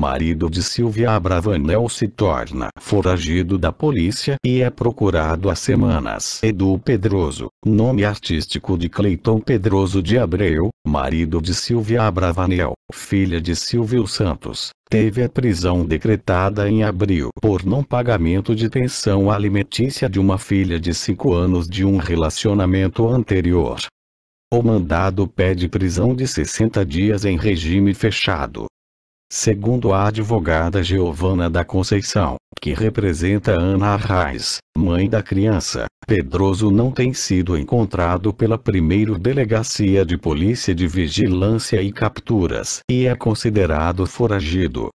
marido de Silvia Abravanel se torna foragido da polícia e é procurado há semanas. Edu Pedroso, nome artístico de Cleiton Pedroso de Abreu, marido de Silvia Abravanel, filha de Silvio Santos, teve a prisão decretada em abril por não pagamento de pensão alimentícia de uma filha de 5 anos de um relacionamento anterior. O mandado pede prisão de 60 dias em regime fechado, Segundo a advogada Giovana da Conceição, que representa Ana Arraes, mãe da criança, Pedroso não tem sido encontrado pela primeira Delegacia de Polícia de Vigilância e Capturas e é considerado foragido.